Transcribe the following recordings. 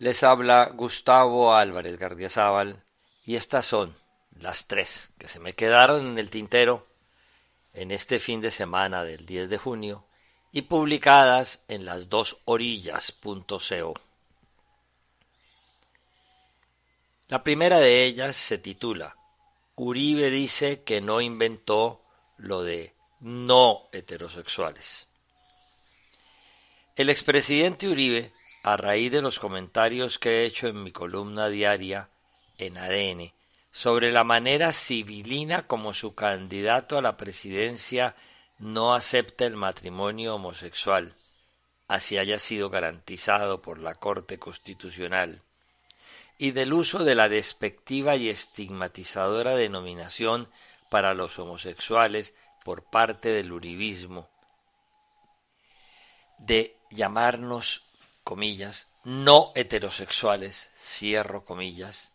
Les habla Gustavo Álvarez Gardiazabal y estas son las tres que se me quedaron en el tintero en este fin de semana del 10 de junio y publicadas en las dos La primera de ellas se titula Uribe dice que no inventó lo de no heterosexuales. El expresidente Uribe a raíz de los comentarios que he hecho en mi columna diaria en ADN sobre la manera civilina como su candidato a la presidencia no acepta el matrimonio homosexual, así haya sido garantizado por la Corte Constitucional, y del uso de la despectiva y estigmatizadora denominación para los homosexuales por parte del Uribismo, de llamarnos no heterosexuales, cierro comillas,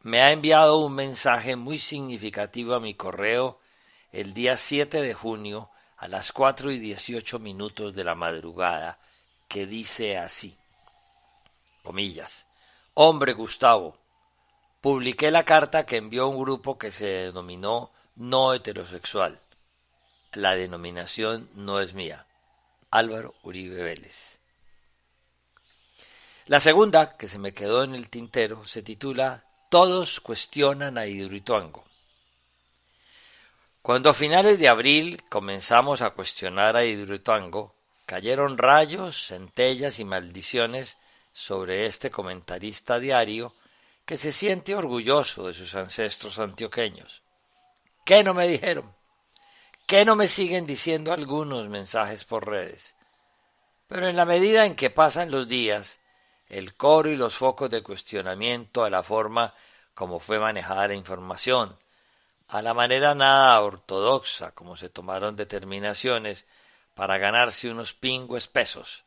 me ha enviado un mensaje muy significativo a mi correo el día 7 de junio a las 4 y 18 minutos de la madrugada, que dice así, comillas, hombre Gustavo, publiqué la carta que envió un grupo que se denominó no heterosexual. La denominación no es mía. Álvaro Uribe Vélez. La segunda, que se me quedó en el tintero, se titula Todos cuestionan a Hidroituango. Cuando a finales de abril comenzamos a cuestionar a Hidroituango, cayeron rayos, centellas y maldiciones sobre este comentarista diario que se siente orgulloso de sus ancestros antioqueños. ¿Qué no me dijeron? ¿Qué no me siguen diciendo algunos mensajes por redes? Pero en la medida en que pasan los días, el coro y los focos de cuestionamiento a la forma como fue manejada la información, a la manera nada ortodoxa como se tomaron determinaciones para ganarse unos pingües pesos,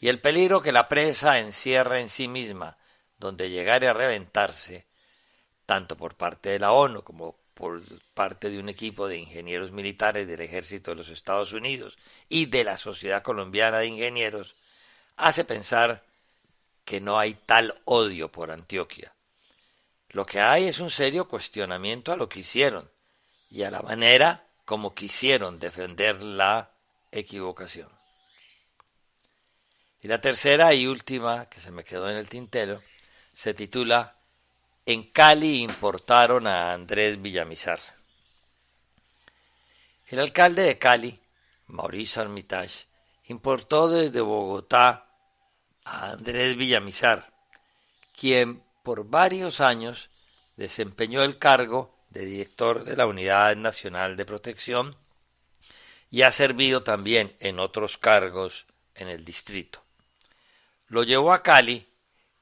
y el peligro que la presa encierra en sí misma, donde llegare a reventarse, tanto por parte de la ONU como por parte de un equipo de ingenieros militares del ejército de los Estados Unidos y de la Sociedad Colombiana de Ingenieros, hace pensar que no hay tal odio por Antioquia. Lo que hay es un serio cuestionamiento a lo que hicieron y a la manera como quisieron defender la equivocación. Y la tercera y última, que se me quedó en el tintero, se titula En Cali importaron a Andrés Villamizar. El alcalde de Cali, Mauricio Armitage, importó desde Bogotá Andrés Villamizar, quien por varios años desempeñó el cargo de director de la Unidad Nacional de Protección y ha servido también en otros cargos en el distrito. Lo llevó a Cali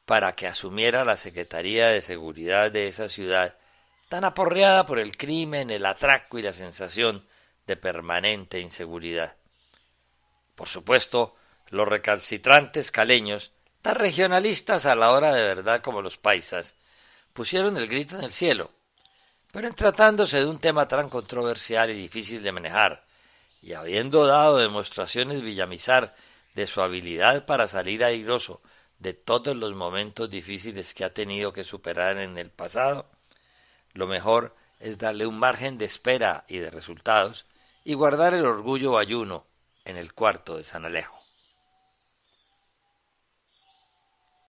para que asumiera la Secretaría de Seguridad de esa ciudad tan aporreada por el crimen, el atraco y la sensación de permanente inseguridad. Por supuesto, los recalcitrantes caleños, tan regionalistas a la hora de verdad como los paisas, pusieron el grito en el cielo. Pero en tratándose de un tema tan controversial y difícil de manejar, y habiendo dado demostraciones Villamizar de su habilidad para salir airoso de todos los momentos difíciles que ha tenido que superar en el pasado, lo mejor es darle un margen de espera y de resultados y guardar el orgullo ayuno en el cuarto de San Alejo.